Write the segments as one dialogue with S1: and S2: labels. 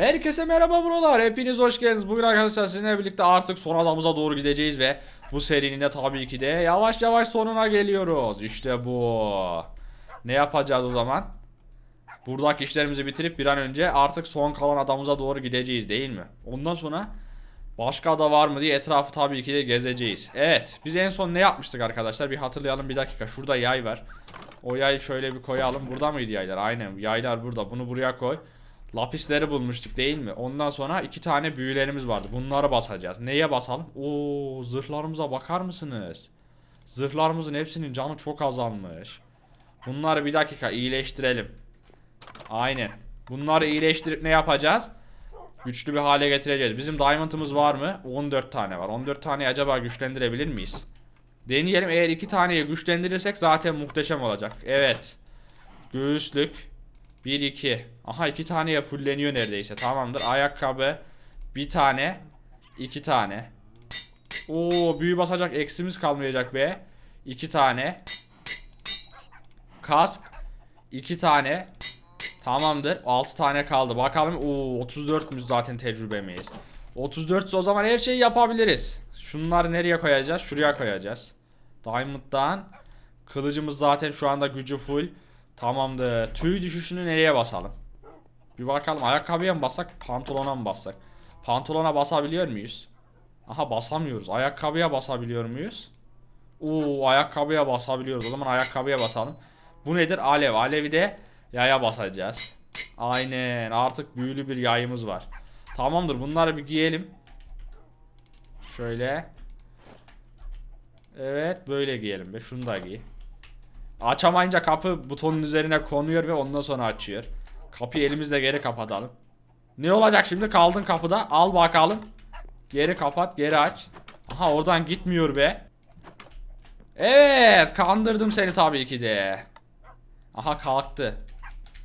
S1: Herkese merhaba buralar. Hepiniz hoş geldiniz. Bugün arkadaşlar sizinle birlikte artık son adamıza doğru gideceğiz ve bu serinin de tabii ki de yavaş yavaş sonuna geliyoruz. İşte bu. Ne yapacağız o zaman? Buradaki işlerimizi bitirip bir an önce artık son kalan adamıza doğru gideceğiz değil mi? Ondan sonra başka ada var mı diye etrafı tabii ki de gezeceğiz. Evet. Biz en son ne yapmıştık arkadaşlar? Bir hatırlayalım bir dakika. Şurada yay var. O yayı şöyle bir koyalım. Burada mıydı yaylar? Aynen. Yaylar burada. Bunu buraya koy. Lapisleri bulmuştuk değil mi? Ondan sonra iki tane büyülerimiz vardı. Bunları basacağız. Neye basalım? Oo, zırhlarımıza bakar mısınız? Zırhlarımızın hepsinin canı çok azalmış. Bunları bir dakika iyileştirelim. Aynen. Bunları iyileştirip ne yapacağız? Güçlü bir hale getireceğiz. Bizim diamond'ımız var mı? 14 tane var. 14 taneyi acaba güçlendirebilir miyiz? Deneyelim. Eğer iki taneyi güçlendirirsek zaten muhteşem olacak. Evet. Göğüslük. 1 2. Aha 2 ya fulleniyor neredeyse. Tamamdır. Ayakkabı bir tane, iki tane. Oo büyü basacak eksimiz kalmayacak be. 2 tane. Kask 2 tane. Tamamdır. 6 tane kaldı. Bakalım. Oo 34'müş zaten tecrübemiz. 34 o zaman her şeyi yapabiliriz. Şunları nereye koyacağız? Şuraya koyacağız. Diamond'dan. Kılıcımız zaten şu anda gücü full. Tamamdır. Tüy düşüşünü nereye basalım? Bir bakalım ayakkabıya mı bassak pantolona mı bassak? Pantolona basabiliyor muyuz? Aha basamıyoruz. Ayakkabıya basabiliyor muyuz? Oo ayakkabıya basabiliyoruz. O zaman ayakkabıya basalım. Bu nedir? Alev. Alevi de yaya basacağız. Aynen. Artık büyülü bir yayımız var. Tamamdır. Bunları bir giyelim. Şöyle. Evet. Böyle giyelim. Be. Şunu da giy. Açamayınca kapı butonun üzerine konuyor ve ondan sonra açıyor. Kapıyı elimizle geri kapatalım. Ne olacak şimdi? Kaldın kapıda. Al bakalım. Geri kapat, geri aç. Aha oradan gitmiyor be. Evet, kandırdım seni tabii ki de. Aha kalktı.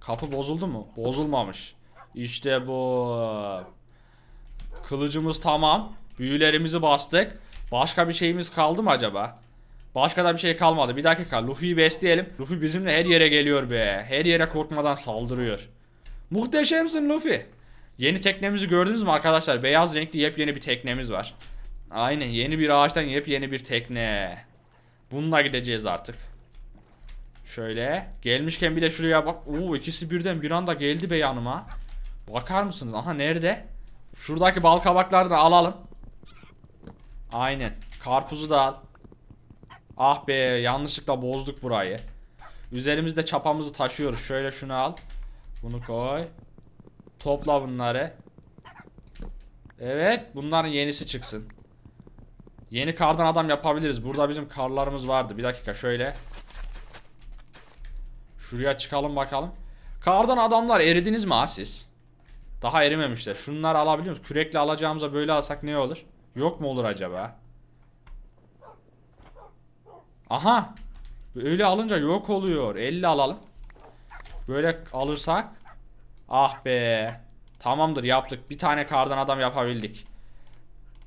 S1: Kapı bozuldu mu? Bozulmamış. İşte bu. Kılıcımız tamam. Büyülerimizi bastık. Başka bir şeyimiz kaldı mı acaba? Başka da bir şey kalmadı. Bir dakika Luffy'yi besleyelim. Luffy bizimle her yere geliyor be. Her yere korkmadan saldırıyor. Muhteşemsin Luffy. Yeni teknemizi gördünüz mü arkadaşlar? Beyaz renkli yepyeni bir teknemiz var. Aynen yeni bir ağaçtan yepyeni bir tekne. Bununla gideceğiz artık. Şöyle. Gelmişken bir de şuraya bak. Oo ikisi birden bir anda geldi be yanıma. Bakar mısınız? Aha nerede? Şuradaki bal kabakları da alalım. Aynen. Karpuzu da al. Ah be yanlışlıkla bozduk burayı. Üzerimizde çapamızı taşıyoruz. Şöyle şunu al. Bunu koy. Topla bunları. Evet bunların yenisi çıksın. Yeni kardan adam yapabiliriz. Burada bizim karlarımız vardı. Bir dakika şöyle. Şuraya çıkalım bakalım. Kardan adamlar eridiniz mi ha siz? Daha erimemişler. Şunları alabiliyor muyuz? Kürekle alacağımıza böyle alsak ne olur? Yok mu olur acaba? Aha. Öyle alınca yok oluyor. 50 alalım. Böyle alırsak. Ah be. Tamamdır yaptık. Bir tane kardan adam yapabildik.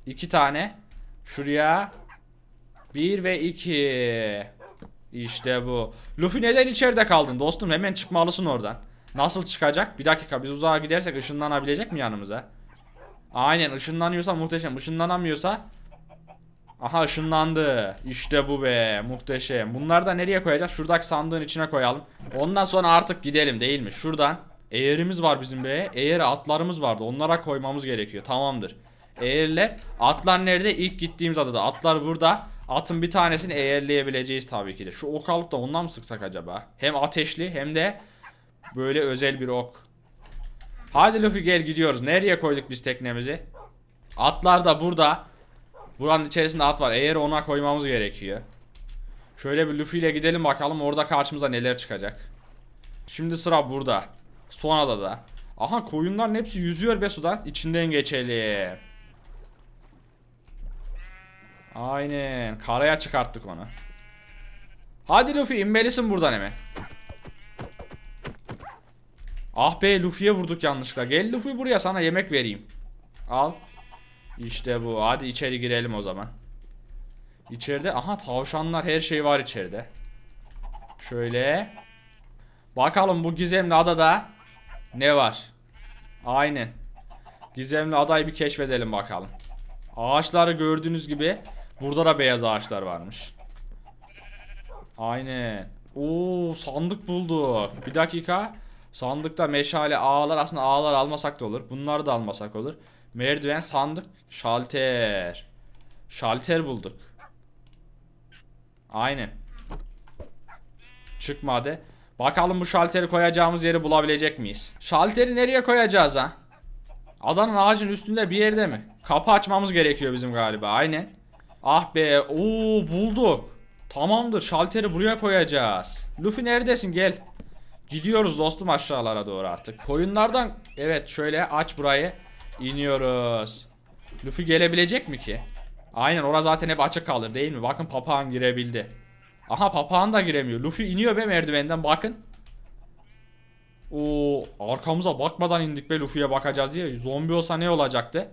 S1: İki tane. Şuraya. Bir ve iki. İşte bu. Luffy neden içeride kaldın dostum? Hemen çıkmalısın oradan. Nasıl çıkacak? Bir dakika biz uzağa gidersek ışınlanabilecek mi yanımıza? Aynen ışınlanıyorsa muhteşem. Işınlanamıyorsa Aha ışınlandı. İşte bu be. Muhteşem. Bunları da nereye koyacağız? Şuradaki sandığın içine koyalım. Ondan sonra artık gidelim değil mi? Şuradan. Eğerimiz var bizim be. Eğeri atlarımız vardı. Onlara koymamız gerekiyor. Tamamdır. Eğerler. Atlar nerede? İlk gittiğimiz adada. Atlar burada. Atın bir tanesini eğerleyebileceğiz tabii ki de. Şu ok alıp da ondan mı sıksak acaba? Hem ateşli hem de böyle özel bir ok. Hadi Luffy gel gidiyoruz. Nereye koyduk biz teknemizi? Atlar da burada. Buranın içerisinde at var. Eğer ona koymamız gerekiyor. Şöyle bir Luffy ile gidelim bakalım orada karşımıza neler çıkacak. Şimdi sıra burada. Son adada. Aha koyunların hepsi yüzüyor be sudan. İçinden geçelim. Aynen. Karaya çıkarttık onu. Hadi Luffy inmelisin buradan hemen. Ah be Luffy'ye vurduk yanlışlıkla. Gel Luffy buraya sana yemek vereyim. Al. İşte bu. Hadi içeri girelim o zaman. İçeride aha tavşanlar her şey var içeride. Şöyle. Bakalım bu gizemli adada ne var? Aynen. Gizemli adayı bir keşfedelim bakalım. Ağaçları gördüğünüz gibi burada da beyaz ağaçlar varmış. Aynen. Oo sandık bulduk. Bir dakika. Sandıkta meşale ağlar aslında ağlar almasak da olur. Bunları da almasak olur. Merdiven sandık. Şalter. Şalter bulduk. Aynen. Çıkma hadi. Bakalım bu şalteri koyacağımız yeri bulabilecek miyiz? Şalteri nereye koyacağız ha? Adanın ağacın üstünde bir yerde mi? Kapı açmamız gerekiyor bizim galiba. Aynen. Ah be. Oo bulduk. Tamamdır. Şalteri buraya koyacağız. Luffy neredesin? Gel. Gidiyoruz dostum aşağılara doğru artık. Koyunlardan evet şöyle aç burayı. İniyoruz. Luffy gelebilecek mi ki? Aynen orada zaten hep açık kalır değil mi? Bakın papağan girebildi. Aha papağan da giremiyor. Luffy iniyor be merdivenden bakın. Oo arkamıza bakmadan indik be Luffy'ye bakacağız diye. Zombi olsa ne olacaktı?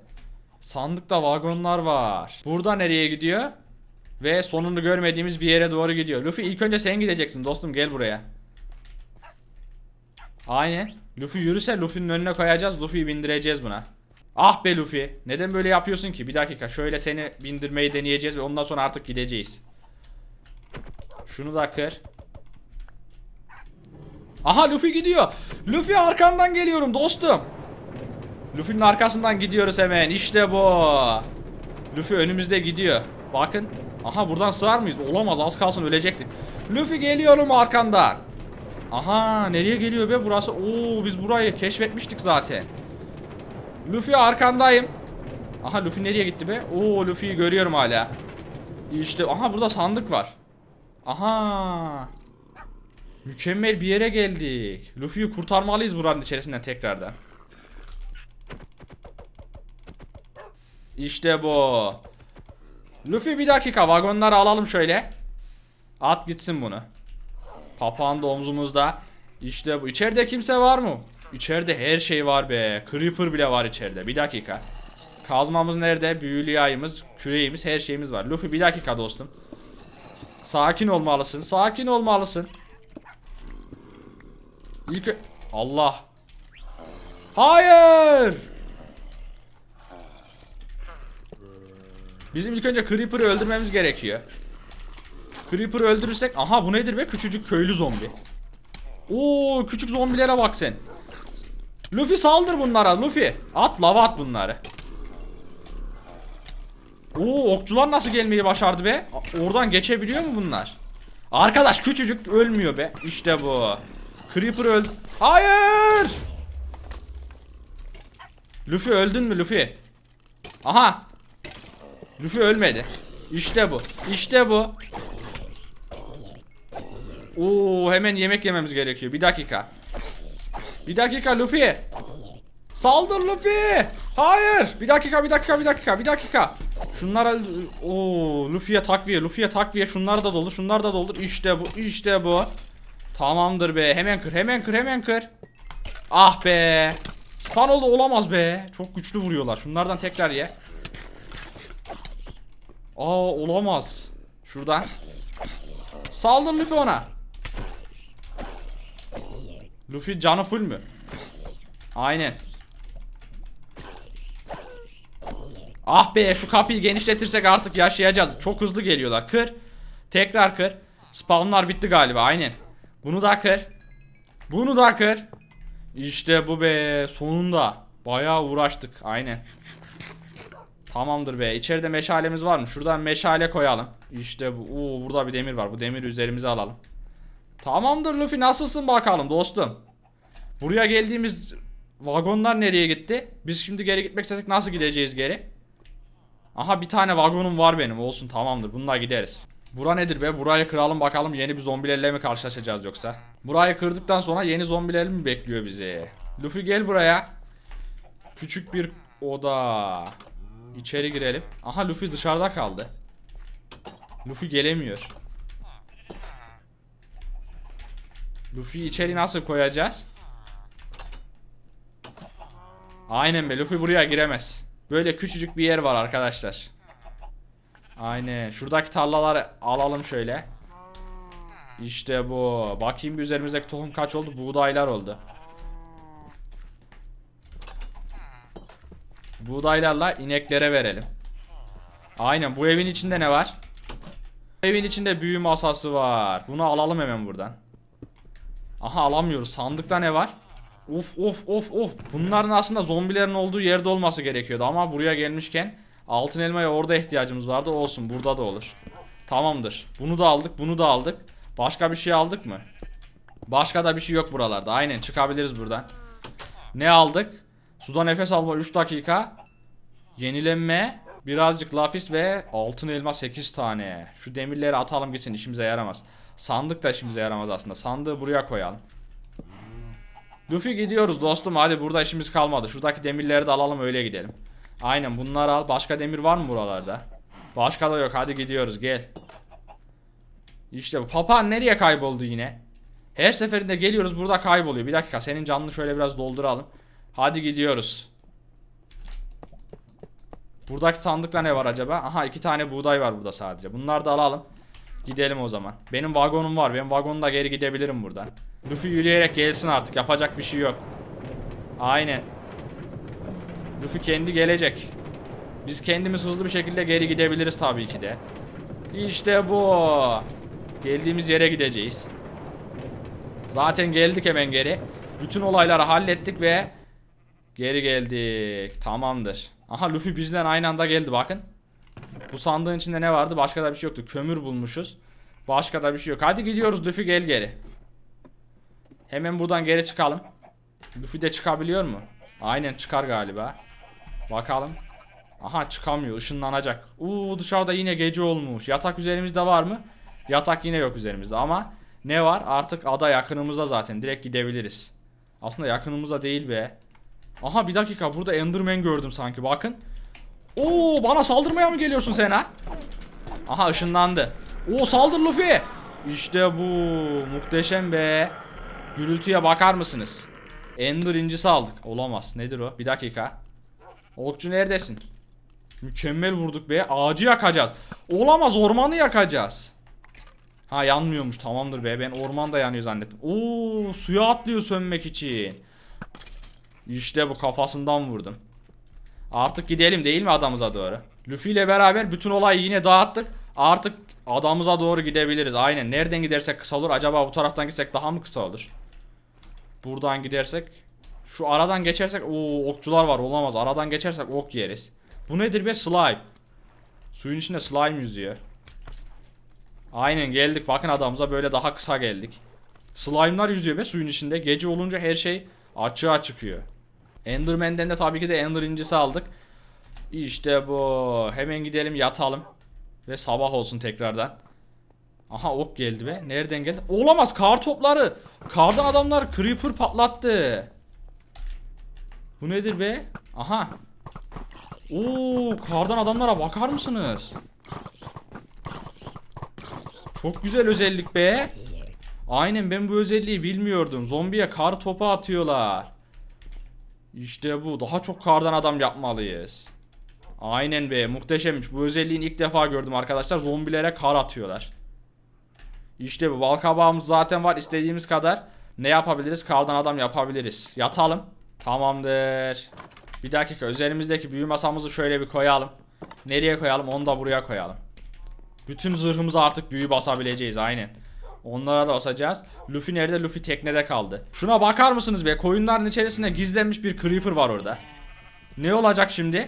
S1: Sandıkta vagonlar var. Burada nereye gidiyor? Ve sonunu görmediğimiz bir yere doğru gidiyor. Luffy ilk önce sen gideceksin dostum gel buraya. Aynen. Luffy yürüse Luffy'nin önüne koyacağız. Luffy'yi bindireceğiz buna. Ah be Luffy. Neden böyle yapıyorsun ki? Bir dakika şöyle seni bindirmeyi deneyeceğiz ve ondan sonra artık gideceğiz. Şunu da kır. Aha Luffy gidiyor. Luffy arkandan geliyorum dostum. Luffy'nin arkasından gidiyoruz hemen. İşte bu. Luffy önümüzde gidiyor. Bakın. Aha buradan sığar mıyız? Olamaz az kalsın ölecektik. Luffy geliyorum arkandan. Aha nereye geliyor be burası? Oo biz burayı keşfetmiştik zaten. Luffy arkandayım. Aha Luffy nereye gitti be? Oo Luffy'yi görüyorum hala. İşte aha burada sandık var. Aha. Mükemmel bir yere geldik. Luffy'yi kurtarmalıyız buranın içerisinden tekrardan. İşte bu. Luffy bir dakika vagonları alalım şöyle. At gitsin bunu. Papağan da omzumuzda. İşte bu. İçeride kimse var mı? İçeride her şey var be. Creeper bile var içeride. Bir dakika. Kazmamız nerede? Büyülü yayımız, küreğimiz, her şeyimiz var. Luffy bir dakika dostum. Sakin olmalısın. Sakin olmalısın. İlk Allah. Hayır. Bizim ilk önce Creeper'ı öldürmemiz gerekiyor. Creeper'ı öldürürsek aha bu nedir be küçücük köylü zombi. Oo küçük zombilere bak sen. Luffy saldır bunlara Luffy. At lava at bunları. Oo okçular nasıl gelmeyi başardı be? Oradan geçebiliyor mu bunlar? Arkadaş küçücük ölmüyor be. İşte bu. Creeper öldü. Hayır! Luffy öldün mü Luffy? Aha. Luffy ölmedi. İşte bu. İşte bu. Oo hemen yemek yememiz gerekiyor. Bir dakika. Bir dakika Luffy. Saldır Luffy. Hayır. Bir dakika bir dakika bir dakika bir dakika. Şunlara o Luffy'ye takviye Luffy'ye takviye şunlar da doldur şunlar da doldur. İşte bu işte bu. Tamamdır be. Hemen kır hemen kır hemen kır. Ah be. Span oldu olamaz be. Çok güçlü vuruyorlar. Şunlardan tekrar ye. Aa olamaz. Şuradan. Saldır Luffy ona. Luffy canı full mü? Aynen. Ah be şu kapıyı genişletirsek artık yaşayacağız. Çok hızlı geliyorlar. Kır. Tekrar kır. Spawnlar bitti galiba aynen. Bunu da kır. Bunu da kır. İşte bu be sonunda. Bayağı uğraştık aynen. Tamamdır be. İçeride meşalemiz var mı? Şuradan meşale koyalım. İşte bu. Oo, burada bir demir var. Bu demiri üzerimize alalım. Tamamdır Luffy nasılsın bakalım dostum. Buraya geldiğimiz vagonlar nereye gitti? Biz şimdi geri gitmek istedik nasıl gideceğiz geri? Aha bir tane vagonum var benim olsun tamamdır bununla gideriz. Bura nedir be? Burayı kıralım bakalım yeni bir zombilerle mi karşılaşacağız yoksa? Burayı kırdıktan sonra yeni zombiler mi bekliyor bizi? Luffy gel buraya. Küçük bir oda. İçeri girelim. Aha Luffy dışarıda kaldı. Luffy gelemiyor. Luffy'yi içeri nasıl koyacağız? Aynen be Luffy buraya giremez. Böyle küçücük bir yer var arkadaşlar. Aynen. Şuradaki tarlaları alalım şöyle. İşte bu. Bakayım bir üzerimizdeki tohum kaç oldu? Buğdaylar oldu. Buğdaylarla ineklere verelim. Aynen. Bu evin içinde ne var? Evin içinde büyü masası var. Bunu alalım hemen buradan. Aha alamıyoruz. Sandıkta ne var? Of of of of. Bunların aslında zombilerin olduğu yerde olması gerekiyordu ama buraya gelmişken altın elmaya orada ihtiyacımız vardı. Olsun burada da olur. Tamamdır. Bunu da aldık, bunu da aldık. Başka bir şey aldık mı? Başka da bir şey yok buralarda. Aynen çıkabiliriz buradan. Ne aldık? Suda nefes alma 3 dakika. Yenilenme. Birazcık lapis ve altın elma 8 tane. Şu demirleri atalım gitsin işimize yaramaz. Sandık da işimize yaramaz aslında. Sandığı buraya koyalım. Luffy gidiyoruz dostum. Hadi burada işimiz kalmadı. Şuradaki demirleri de alalım öyle gidelim. Aynen bunları al. Başka demir var mı buralarda? Başka da yok. Hadi gidiyoruz gel. İşte bu. Papağan nereye kayboldu yine? Her seferinde geliyoruz burada kayboluyor. Bir dakika senin canını şöyle biraz dolduralım. Hadi gidiyoruz. Buradaki sandıkta ne var acaba? Aha iki tane buğday var burada sadece. Bunları da alalım. Gidelim o zaman. Benim vagonum var. Benim vagonumda geri gidebilirim buradan. Luffy yürüyerek gelsin artık. Yapacak bir şey yok. Aynen. Luffy kendi gelecek. Biz kendimiz hızlı bir şekilde geri gidebiliriz tabii ki de. İşte bu. Geldiğimiz yere gideceğiz. Zaten geldik hemen geri. Bütün olayları hallettik ve geri geldik. Tamamdır. Aha Luffy bizden aynı anda geldi bakın. Bu sandığın içinde ne vardı? Başka da bir şey yoktu. Kömür bulmuşuz. Başka da bir şey yok. Hadi gidiyoruz Luffy gel geri. Hemen buradan geri çıkalım. Luffy de çıkabiliyor mu? Aynen çıkar galiba. Bakalım. Aha çıkamıyor. Işınlanacak. Uuu dışarıda yine gece olmuş. Yatak üzerimizde var mı? Yatak yine yok üzerimizde ama ne var? Artık ada yakınımıza zaten. Direkt gidebiliriz. Aslında yakınımıza değil be. Aha bir dakika burada Enderman gördüm sanki. Bakın. Oo bana saldırmaya mı geliyorsun sen ha? Aha ışınlandı. Oo saldır Luffy. İşte bu. Muhteşem be. Gürültüye bakar mısınız? Ender incisi aldık. Olamaz. Nedir o? Bir dakika. Okçu neredesin? Mükemmel vurduk be. Ağacı yakacağız. Olamaz ormanı yakacağız. Ha yanmıyormuş tamamdır be. Ben ormanda yanıyor zannettim. Oo suya atlıyor sönmek için. İşte bu kafasından vurdum. Artık gidelim değil mi adamıza doğru? Luffy ile beraber bütün olayı yine dağıttık. Artık adamıza doğru gidebiliriz. Aynen. Nereden gidersek kısa olur. Acaba bu taraftan gitsek daha mı kısa olur? Buradan gidersek. Şu aradan geçersek. o okçular var. Olamaz. Aradan geçersek ok yeriz. Bu nedir be? Slime. Suyun içinde slime yüzüyor. Aynen geldik. Bakın adamıza böyle daha kısa geldik. Slime'lar yüzüyor be. suyun içinde. Gece olunca her şey açığa çıkıyor. Enderman'den de tabii ki de Ender incisi aldık. İşte bu. Hemen gidelim yatalım. Ve sabah olsun tekrardan. Aha ok geldi be. Nereden geldi? Olamaz kar topları. Kardan adamlar creeper patlattı. Bu nedir be? Aha. Oo kardan adamlara bakar mısınız? Çok güzel özellik be. Aynen ben bu özelliği bilmiyordum. Zombiye kar topu atıyorlar. İşte bu. Daha çok kardan adam yapmalıyız. Aynen be. Muhteşemmiş. Bu özelliğini ilk defa gördüm arkadaşlar. Zombilere kar atıyorlar. İşte bu. Balkabağımız zaten var. İstediğimiz kadar ne yapabiliriz? Kardan adam yapabiliriz. Yatalım. Tamamdır. Bir dakika. Üzerimizdeki büyü masamızı şöyle bir koyalım. Nereye koyalım? Onu da buraya koyalım. Bütün zırhımızı artık büyü basabileceğiz. Aynen. Onlara da asacağız. Luffy nerede? Luffy teknede kaldı. Şuna bakar mısınız be? Koyunların içerisinde gizlenmiş bir creeper var orada. Ne olacak şimdi?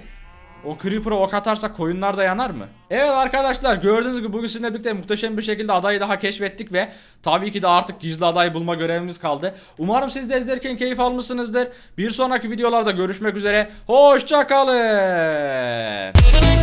S1: O Creeper'a ok atarsa koyunlar da yanar mı? Evet arkadaşlar gördüğünüz gibi bugün sizinle birlikte muhteşem bir şekilde adayı daha keşfettik ve tabii ki de artık gizli adayı bulma görevimiz kaldı. Umarım siz de izlerken keyif almışsınızdır. Bir sonraki videolarda görüşmek üzere. Hoşçakalın.